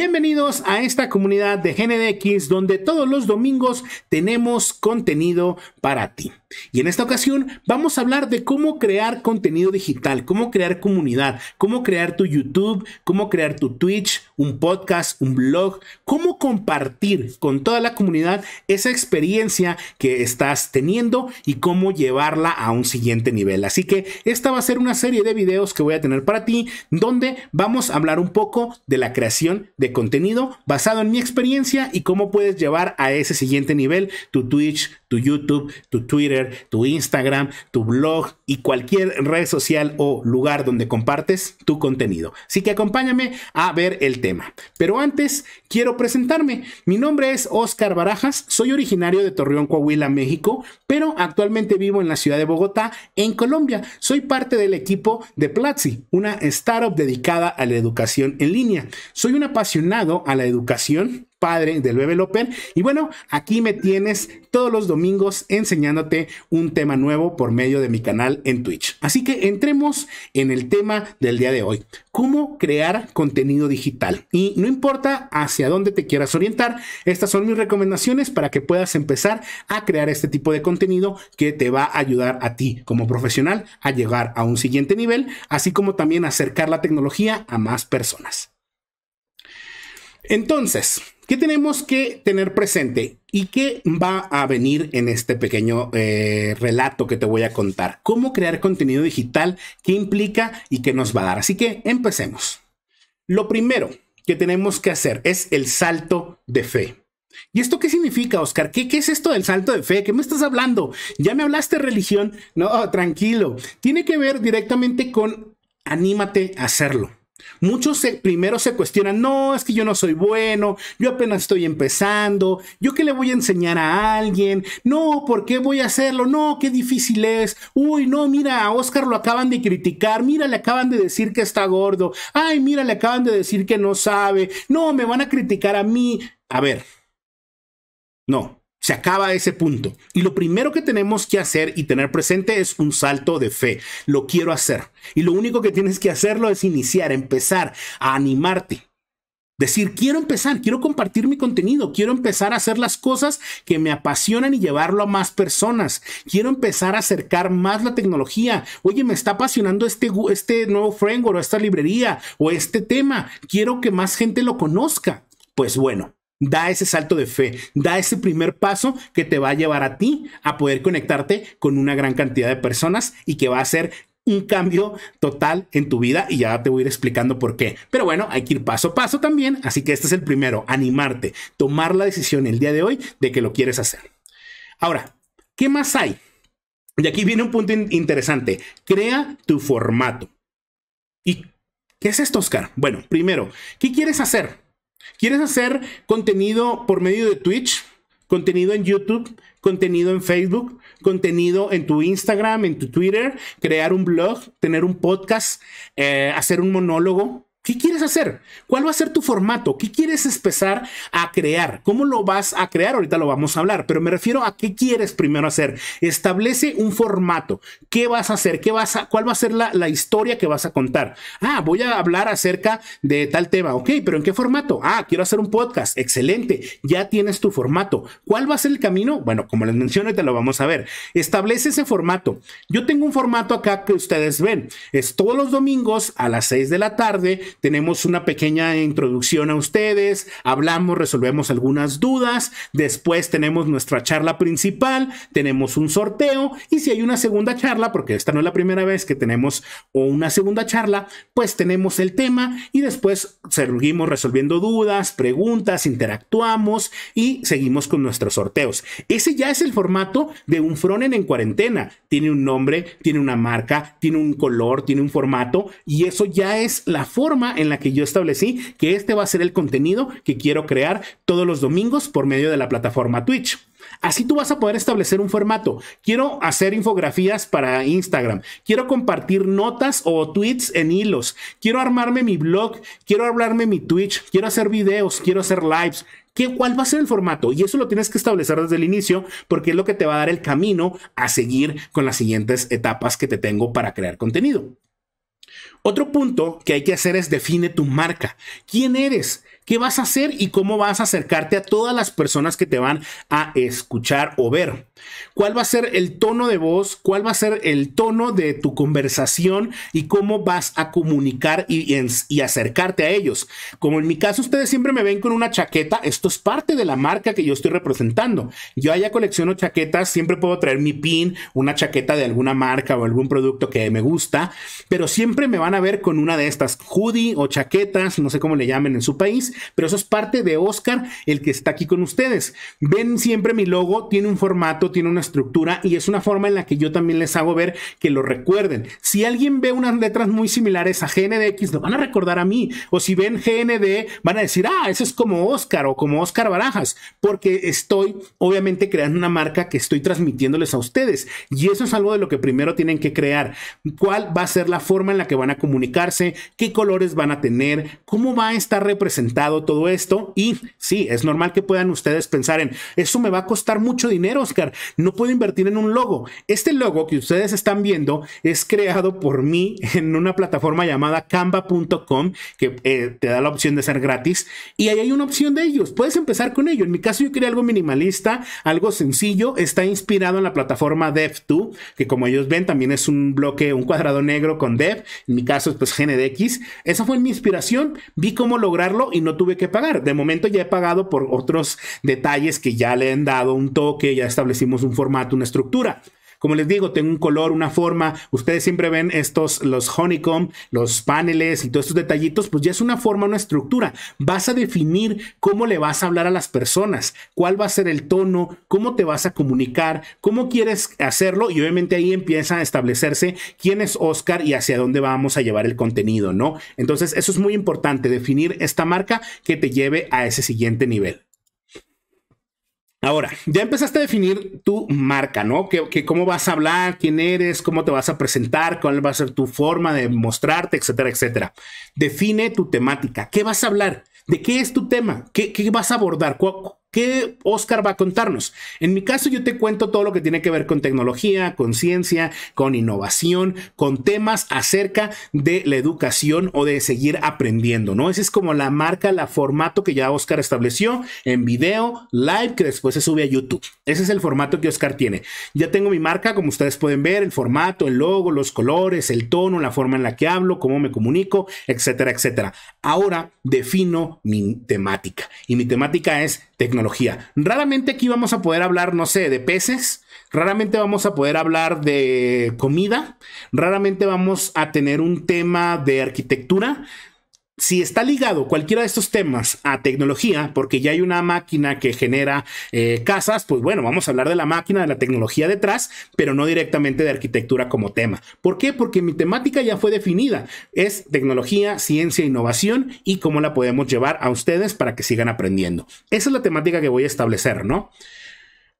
Bienvenidos a esta comunidad de GNDX donde todos los domingos tenemos contenido para ti. Y en esta ocasión vamos a hablar de cómo crear contenido digital, cómo crear comunidad, cómo crear tu YouTube, cómo crear tu Twitch, un podcast, un blog, cómo compartir con toda la comunidad esa experiencia que estás teniendo y cómo llevarla a un siguiente nivel. Así que esta va a ser una serie de videos que voy a tener para ti donde vamos a hablar un poco de la creación de contenido basado en mi experiencia y cómo puedes llevar a ese siguiente nivel tu Twitch, tu YouTube, tu Twitter, tu Instagram, tu blog y cualquier red social o lugar donde compartes tu contenido. Así que acompáñame a ver el tema. Pero antes, quiero presentarme. Mi nombre es Oscar Barajas, soy originario de Torreón, Coahuila, México, pero actualmente vivo en la ciudad de Bogotá, en Colombia. Soy parte del equipo de Platzi, una startup dedicada a la educación en línea. Soy una pasión a la educación, padre del bebé Loper. Y bueno, aquí me tienes todos los domingos enseñándote un tema nuevo por medio de mi canal en Twitch. Así que entremos en el tema del día de hoy, cómo crear contenido digital. Y no importa hacia dónde te quieras orientar, estas son mis recomendaciones para que puedas empezar a crear este tipo de contenido que te va a ayudar a ti como profesional a llegar a un siguiente nivel, así como también acercar la tecnología a más personas. Entonces, ¿qué tenemos que tener presente? ¿Y qué va a venir en este pequeño eh, relato que te voy a contar? ¿Cómo crear contenido digital? ¿Qué implica y qué nos va a dar? Así que empecemos. Lo primero que tenemos que hacer es el salto de fe. ¿Y esto qué significa, Oscar? ¿Qué, ¿Qué, es esto del salto de fe? ¿Qué me estás hablando? ¿Ya me hablaste religión? No, tranquilo. Tiene que ver directamente con anímate a hacerlo. Muchos primero se cuestionan, no, es que yo no soy bueno, yo apenas estoy empezando, yo qué le voy a enseñar a alguien, no, ¿por qué voy a hacerlo? No, qué difícil es, uy, no, mira, a Oscar lo acaban de criticar, mira, le acaban de decir que está gordo, ay, mira, le acaban de decir que no sabe, no, me van a criticar a mí. A ver, no, se acaba ese punto. Y lo primero que tenemos que hacer y tener presente es un salto de fe. Lo quiero hacer. Y lo único que tienes que hacerlo es iniciar, empezar a animarte. Decir, quiero empezar, quiero compartir mi contenido, quiero empezar a hacer las cosas que me apasionan y llevarlo a más personas. Quiero empezar a acercar más la tecnología. Oye, me está apasionando este, este nuevo framework o esta librería o este tema. Quiero que más gente lo conozca. Pues bueno, Da ese salto de fe, da ese primer paso que te va a llevar a ti a poder conectarte con una gran cantidad de personas y que va a ser un cambio total en tu vida y ya te voy a ir explicando por qué. Pero bueno, hay que ir paso a paso también, así que este es el primero, animarte, tomar la decisión el día de hoy de que lo quieres hacer. Ahora, ¿qué más hay? Y aquí viene un punto interesante, crea tu formato. ¿Y qué es esto, Oscar? Bueno, primero, ¿qué quieres hacer? ¿Quieres hacer contenido por medio de Twitch? Contenido en YouTube, contenido en Facebook, contenido en tu Instagram, en tu Twitter, crear un blog, tener un podcast, eh, hacer un monólogo, ¿Qué quieres hacer? ¿Cuál va a ser tu formato? ¿Qué quieres empezar a crear? ¿Cómo lo vas a crear? Ahorita lo vamos a hablar, pero me refiero a qué quieres primero hacer. Establece un formato. ¿Qué vas a hacer? ¿Qué vas a, ¿Cuál va a ser la, la historia que vas a contar? Ah, voy a hablar acerca de tal tema. Ok, pero ¿en qué formato? Ah, quiero hacer un podcast. Excelente. Ya tienes tu formato. ¿Cuál va a ser el camino? Bueno, como les mencioné, te lo vamos a ver. Establece ese formato. Yo tengo un formato acá que ustedes ven. Es todos los domingos a las 6 de la tarde tenemos una pequeña introducción a ustedes, hablamos, resolvemos algunas dudas, después tenemos nuestra charla principal, tenemos un sorteo y si hay una segunda charla, porque esta no es la primera vez que tenemos una segunda charla, pues tenemos el tema y después seguimos resolviendo dudas, preguntas, interactuamos y seguimos con nuestros sorteos. Ese ya es el formato de un frontend en cuarentena. Tiene un nombre, tiene una marca, tiene un color, tiene un formato y eso ya es la forma en la que yo establecí que este va a ser el contenido que quiero crear todos los domingos por medio de la plataforma Twitch. Así tú vas a poder establecer un formato. Quiero hacer infografías para Instagram. Quiero compartir notas o tweets en hilos. Quiero armarme mi blog. Quiero hablarme mi Twitch. Quiero hacer videos. Quiero hacer lives. ¿Qué, ¿Cuál va a ser el formato? Y eso lo tienes que establecer desde el inicio porque es lo que te va a dar el camino a seguir con las siguientes etapas que te tengo para crear contenido. Otro punto que hay que hacer es define tu marca. ¿Quién eres? qué vas a hacer y cómo vas a acercarte a todas las personas que te van a escuchar o ver. ¿Cuál va a ser el tono de voz? ¿Cuál va a ser el tono de tu conversación y cómo vas a comunicar y, acercarte a ellos? Como en mi caso, ustedes siempre me ven con una chaqueta. Esto es parte de la marca que yo estoy representando. Yo allá colecciono chaquetas, siempre puedo traer mi pin, una chaqueta de alguna marca o algún producto que me gusta, pero siempre me van a ver con una de estas hoodie o chaquetas, no sé cómo le llamen en su país, pero eso es parte de Oscar, el que está aquí con ustedes. Ven siempre mi logo, tiene un formato, tiene una estructura y es una forma en la que yo también les hago ver que lo recuerden. Si alguien ve unas letras muy similares a GNDX, lo van a recordar a mí. O si ven GND, van a decir, ah, eso es como Oscar o como Oscar Barajas, porque estoy obviamente creando una marca que estoy transmitiéndoles a ustedes. Y eso es algo de lo que primero tienen que crear. ¿Cuál va a ser la forma en la que van a comunicarse? ¿Qué colores van a tener? ¿Cómo va a estar representado? todo esto. Y sí, es normal que puedan ustedes pensar en, eso me va a costar mucho dinero, Oscar, no puedo invertir en un logo. Este logo que ustedes están viendo es creado por mí en una plataforma llamada canva.com que eh, te da la opción de ser gratis. Y ahí hay una opción de ellos, puedes empezar con ello. En mi caso yo quería algo minimalista, algo sencillo, está inspirado en la plataforma Dev2, que como ellos ven también es un bloque, un cuadrado negro con Dev, en mi caso pues GNDX. Esa fue mi inspiración, vi cómo lograrlo y no no tuve que pagar. De momento ya he pagado por otros detalles que ya le han dado un toque, ya establecimos un formato, una estructura. Como les digo, tengo un color, una forma. Ustedes siempre ven estos, los honeycomb, los paneles y todos estos detallitos, pues ya es una forma, una estructura. Vas a definir cómo le vas a hablar a las personas, cuál va a ser el tono, cómo te vas a comunicar, cómo quieres hacerlo y obviamente ahí empieza a establecerse quién es Oscar y hacia dónde vamos a llevar el contenido, ¿no? Entonces, eso es muy importante, definir esta marca que te lleve a ese siguiente nivel. Ahora, ya empezaste a definir tu marca, ¿no? Que, cómo vas a hablar, quién eres, cómo te vas a presentar, cuál va a ser tu forma de mostrarte, etcétera, etcétera. Define tu temática. ¿Qué vas a hablar? ¿De qué es tu tema? ¿Qué, qué vas a abordar? ¿Cuál, ¿Qué Oscar va a contarnos? En mi caso yo te cuento todo lo que tiene que ver con tecnología, con ciencia, con innovación, con temas acerca de la educación o de seguir aprendiendo, ¿no? Ese es como la marca, la formato que ya Oscar estableció en video, live, que después se sube a YouTube. Ese es el formato que Oscar tiene. Ya tengo mi marca, como ustedes pueden ver, el formato, el logo, los colores, el tono, la forma en la que hablo, cómo me comunico, etcétera, etcétera. Ahora defino mi temática y mi temática es tecnología. Raramente aquí vamos a poder hablar, no sé, de peces, raramente vamos a poder hablar de comida, raramente vamos a tener un tema de arquitectura, si está ligado cualquiera de estos temas a tecnología, porque ya hay una máquina que genera eh, casas, pues bueno, vamos a hablar de la máquina, de la tecnología detrás, pero no directamente de arquitectura como tema. ¿Por qué? Porque mi temática ya fue definida. Es tecnología, ciencia, innovación y cómo la podemos llevar a ustedes para que sigan aprendiendo. Esa es la temática que voy a establecer, ¿no?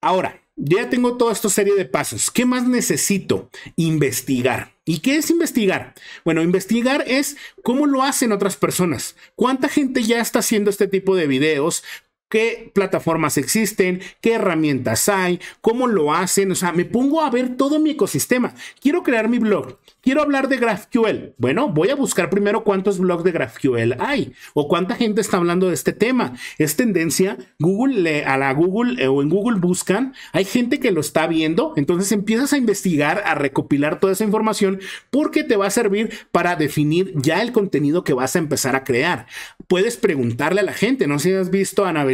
Ahora, ya tengo toda esta serie de pasos. ¿Qué más necesito? Investigar. ¿Y qué es investigar? Bueno, investigar es cómo lo hacen otras personas. ¿Cuánta gente ya está haciendo este tipo de videos? qué plataformas existen, qué herramientas hay, cómo lo hacen. O sea, me pongo a ver todo mi ecosistema. Quiero crear mi blog. Quiero hablar de GraphQL. Bueno, voy a buscar primero cuántos blogs de GraphQL hay o cuánta gente está hablando de este tema. Es tendencia. Google, a la Google eh, o en Google buscan. Hay gente que lo está viendo. Entonces empiezas a investigar, a recopilar toda esa información porque te va a servir para definir ya el contenido que vas a empezar a crear puedes preguntarle a la gente. No sé si has visto a Ana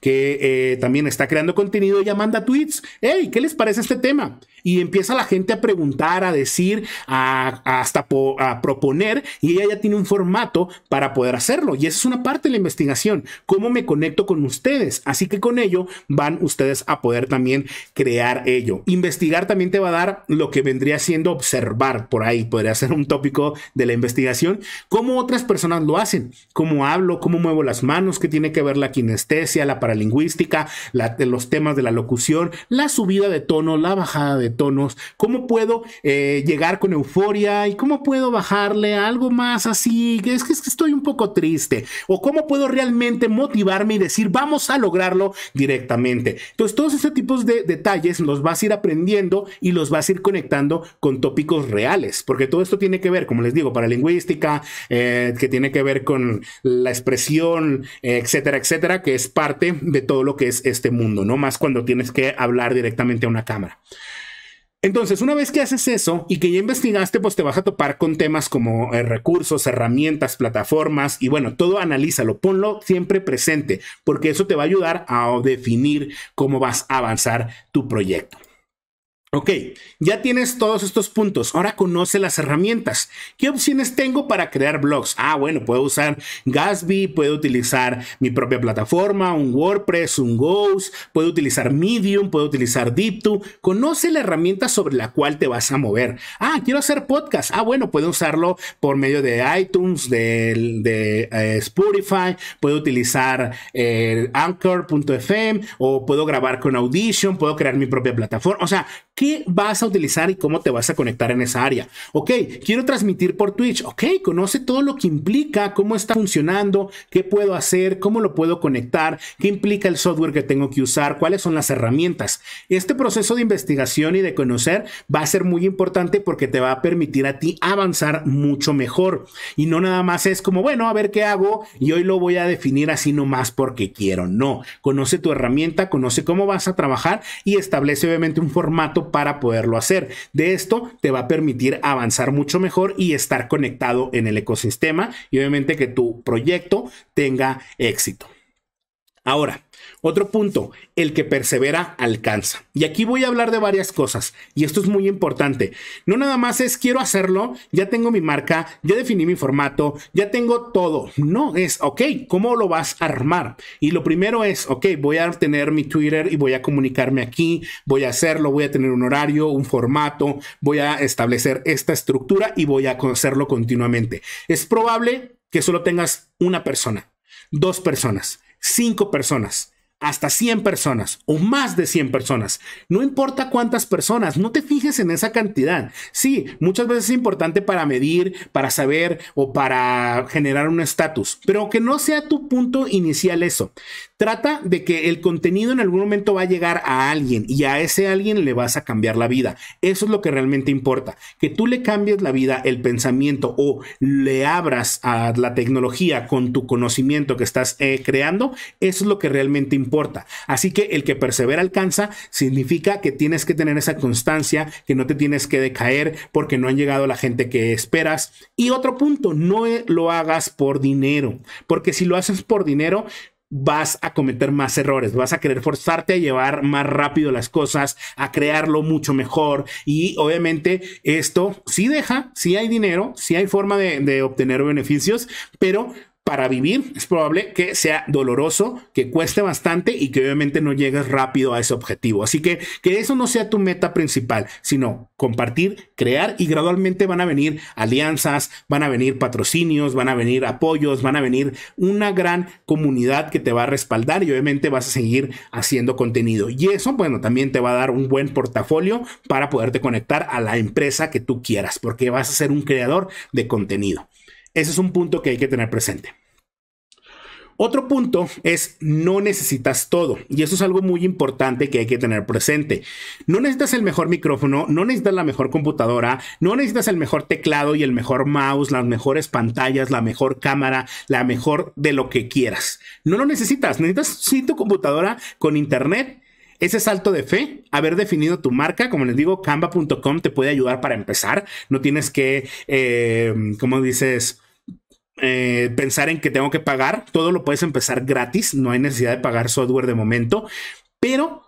que eh, también está creando contenido, ella manda tweets. Hey, ¿qué les parece este tema? Y empieza la gente a preguntar, a decir, hasta a proponer, y ella ya tiene un formato para poder hacerlo. Y esa es una parte de la investigación, cómo me conecto con ustedes. Así que con ello van ustedes a poder también crear ello. Investigar también te va a dar lo que vendría siendo observar por ahí, podría ser un tópico de la investigación, cómo otras personas lo hacen, como hablo, cómo muevo las manos, qué tiene que ver la kinestesia, la paralingüística, los temas de la locución, la subida de tono, la bajada de tonos, cómo puedo eh, llegar con euforia y cómo puedo bajarle algo más así, que, es que estoy un poco triste, o cómo puedo realmente motivarme y decir, vamos a lograrlo directamente. Entonces, todos ese tipos de detalles los vas a ir aprendiendo y los vas a ir conectando con tópicos reales, porque todo esto tiene que ver, como les digo, paralingüística, eh, que tiene que ver con la expresión, etcétera, etcétera, que es parte de todo lo que es este mundo, ¿no? Más cuando tienes que hablar directamente a una cámara. Entonces, una vez que haces eso y que ya investigaste, pues te vas a topar con temas como eh, recursos, herramientas, plataformas y bueno, todo analízalo, ponlo siempre presente, porque eso te va a ayudar a definir cómo vas a avanzar tu proyecto. Ok, ya tienes todos estos puntos. Ahora conoce las herramientas. ¿Qué opciones tengo para crear blogs? Ah, bueno, puedo usar Gatsby, puedo utilizar mi propia plataforma, un WordPress, un Ghost, puedo utilizar Medium, puedo utilizar DeepTube. Conoce la herramienta sobre la cual te vas a mover. Ah, quiero hacer podcast. Ah, bueno, puedo usarlo por medio de iTunes, de, de eh, Spotify, puedo utilizar eh, Anchor.fm o puedo grabar con Audition, puedo crear mi propia plataforma. O sea, qué vas a utilizar y cómo te vas a conectar en esa área. Ok, quiero transmitir por Twitch. Ok, conoce todo lo que implica, cómo está funcionando, qué puedo hacer, cómo lo puedo conectar, qué implica el software que tengo que usar, cuáles son las herramientas. Este proceso de investigación y de conocer va a ser muy importante porque te va a permitir a ti avanzar mucho mejor. Y no nada más es como, bueno, a ver qué hago y hoy lo voy a definir así nomás porque quiero. No, conoce tu herramienta, conoce cómo vas a trabajar y establece obviamente un formato para poderlo hacer. De esto te va a permitir avanzar mucho mejor y estar conectado en el ecosistema y obviamente que tu proyecto tenga éxito. Ahora, otro punto, el que persevera alcanza. Y aquí voy a hablar de varias cosas, y esto es muy importante. No nada más es quiero hacerlo, ya tengo mi marca, ya definí mi formato, ya tengo todo. No, es, ok, ¿cómo lo vas a armar? Y lo primero es, ok, voy a tener mi Twitter y voy a comunicarme aquí, voy a hacerlo, voy a tener un horario, un formato, voy a establecer esta estructura y voy a hacerlo continuamente. Es probable que solo tengas una persona, dos personas, cinco personas hasta 100 personas o más de 100 personas. No importa cuántas personas, no te fijes en esa cantidad. Sí, muchas veces es importante para medir, para saber o para generar un estatus, pero que no sea tu punto inicial eso. Trata de que el contenido en algún momento va a llegar a alguien y a ese alguien le vas a cambiar la vida. Eso es lo que realmente importa, que tú le cambies la vida, el pensamiento o le abras a la tecnología con tu conocimiento que estás eh, creando. Eso es lo que realmente importa. Así que el que persevera alcanza significa que tienes que tener esa constancia, que no te tienes que decaer porque no han llegado la gente que esperas. Y otro punto, no eh, lo hagas por dinero, porque si lo haces por dinero, vas a cometer más errores, vas a querer forzarte a llevar más rápido las cosas, a crearlo mucho mejor y obviamente esto sí deja, sí hay dinero, sí hay forma de, de obtener beneficios, pero para vivir, es probable que sea doloroso, que cueste bastante y que obviamente no llegues rápido a ese objetivo. Así que que eso no sea tu meta principal, sino compartir, crear y gradualmente van a venir alianzas, van a venir patrocinios, van a venir apoyos, van a venir una gran comunidad que te va a respaldar y obviamente vas a seguir haciendo contenido. Y eso, bueno, también te va a dar un buen portafolio para poderte conectar a la empresa que tú quieras, porque vas a ser un creador de contenido. Ese es un punto que hay que tener presente. Otro punto es no necesitas todo y eso es algo muy importante que hay que tener presente. No necesitas el mejor micrófono, no necesitas la mejor computadora, no necesitas el mejor teclado y el mejor mouse, las mejores pantallas, la mejor cámara, la mejor de lo que quieras. No lo necesitas, necesitas tu computadora con internet ese salto de fe, haber definido tu marca, como les digo, canva.com te puede ayudar para empezar. No tienes que, eh, como dices, eh, pensar en que tengo que pagar. Todo lo puedes empezar gratis. No hay necesidad de pagar software de momento. Pero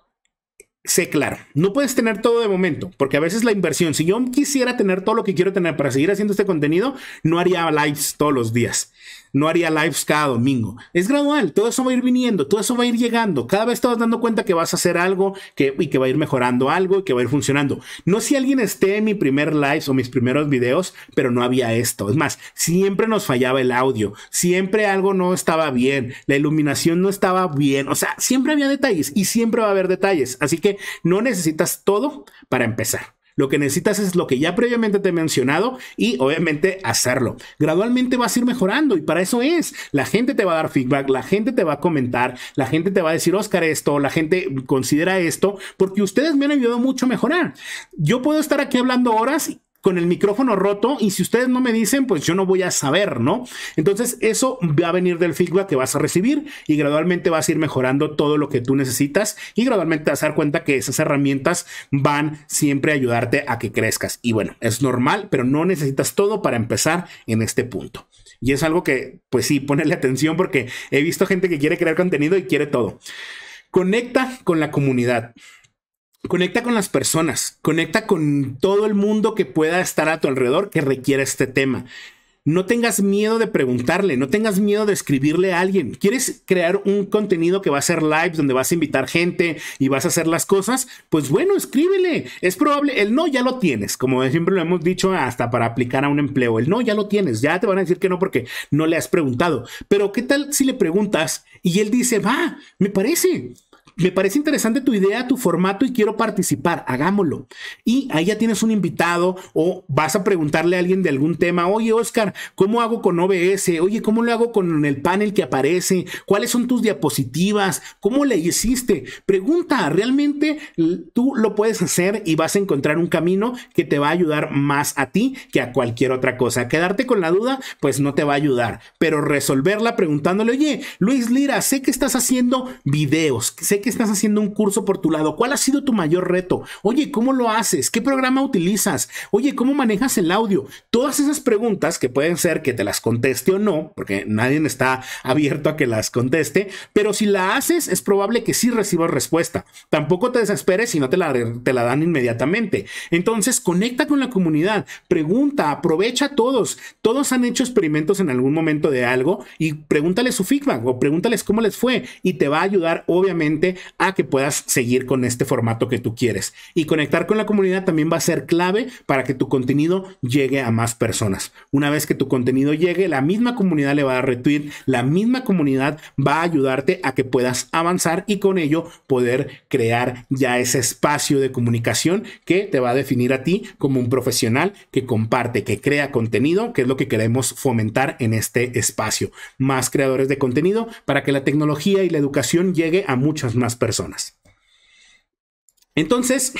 sé claro, no puedes tener todo de momento, porque a veces la inversión, si yo quisiera tener todo lo que quiero tener para seguir haciendo este contenido, no haría lives todos los días no haría lives cada domingo. Es gradual, todo eso va a ir viniendo, todo eso va a ir llegando. Cada vez te vas dando cuenta que vas a hacer algo que, y que va a ir mejorando algo y que va a ir funcionando. No si alguien esté en mi primer live o mis primeros videos, pero no había esto. Es más, siempre nos fallaba el audio, siempre algo no estaba bien, la iluminación no estaba bien, o sea, siempre había detalles y siempre va a haber detalles. Así que no necesitas todo para empezar. Lo que necesitas es lo que ya previamente te he mencionado y obviamente hacerlo. Gradualmente vas a ir mejorando y para eso es. La gente te va a dar feedback, la gente te va a comentar, la gente te va a decir, Oscar, esto, la gente considera esto, porque ustedes me han ayudado mucho a mejorar. Yo puedo estar aquí hablando horas con el micrófono roto y si ustedes no me dicen, pues yo no voy a saber, ¿no? Entonces eso va a venir del feedback que vas a recibir y gradualmente vas a ir mejorando todo lo que tú necesitas y gradualmente vas a dar cuenta que esas herramientas van siempre a ayudarte a que crezcas. Y bueno, es normal, pero no necesitas todo para empezar en este punto. Y es algo que, pues sí, ponerle atención porque he visto gente que quiere crear contenido y quiere todo. Conecta con la comunidad. Conecta con las personas, conecta con todo el mundo que pueda estar a tu alrededor que requiera este tema. No tengas miedo de preguntarle, no tengas miedo de escribirle a alguien. ¿Quieres crear un contenido que va a ser live, donde vas a invitar gente y vas a hacer las cosas? Pues bueno, escríbele. Es probable, el no ya lo tienes, como siempre lo hemos dicho hasta para aplicar a un empleo. El no ya lo tienes, ya te van a decir que no porque no le has preguntado. Pero ¿qué tal si le preguntas y él dice, va, me parece? me parece interesante tu idea, tu formato y quiero participar, hagámoslo. Y ahí ya tienes un invitado o vas a preguntarle a alguien de algún tema, oye Oscar, ¿cómo hago con OBS? Oye, ¿cómo lo hago con el panel que aparece? ¿Cuáles son tus diapositivas? ¿Cómo le hiciste? Pregunta, realmente tú lo puedes hacer y vas a encontrar un camino que te va a ayudar más a ti que a cualquier otra cosa. Quedarte con la duda, pues no te va a ayudar, pero resolverla preguntándole, oye, Luis Lira, sé que estás haciendo videos, sé que estás haciendo un curso por tu lado? ¿Cuál ha sido tu mayor reto? Oye, ¿cómo lo haces? ¿Qué programa utilizas? Oye, ¿cómo manejas el audio? Todas esas preguntas que pueden ser que te las conteste o no, porque nadie está abierto a que las conteste, pero si la haces es probable que sí recibas respuesta. Tampoco te desesperes si no te la, te la dan inmediatamente. Entonces, conecta con la comunidad, pregunta, aprovecha a todos. Todos han hecho experimentos en algún momento de algo y pregúntales su feedback o pregúntales cómo les fue y te va a ayudar obviamente a que puedas seguir con este formato que tú quieres. Y conectar con la comunidad también va a ser clave para que tu contenido llegue a más personas. Una vez que tu contenido llegue, la misma comunidad le va a dar retweet, la misma comunidad va a ayudarte a que puedas avanzar y con ello poder crear ya ese espacio de comunicación que te va a definir a ti como un profesional que comparte, que crea contenido, que es lo que queremos fomentar en este espacio. Más creadores de contenido para que la tecnología y la educación llegue a muchas más personas. Entonces,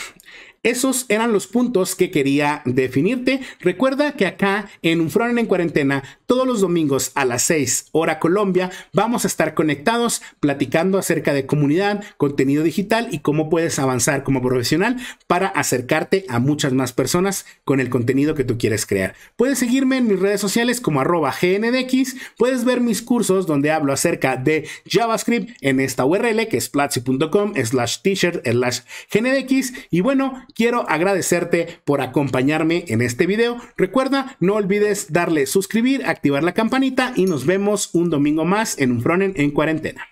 esos eran los puntos que quería definirte. Recuerda que acá en Un front en Cuarentena, todos los domingos a las 6 hora Colombia, vamos a estar conectados platicando acerca de comunidad, contenido digital y cómo puedes avanzar como profesional para acercarte a muchas más personas con el contenido que tú quieres crear. Puedes seguirme en mis redes sociales como arroba gndx, puedes ver mis cursos donde hablo acerca de JavaScript en esta URL que es platzi.com slash t-shirt slash gndx y bueno, quiero agradecerte por acompañarme en este video. Recuerda, no olvides darle suscribir, activar la campanita y nos vemos un domingo más en un Fronen en cuarentena.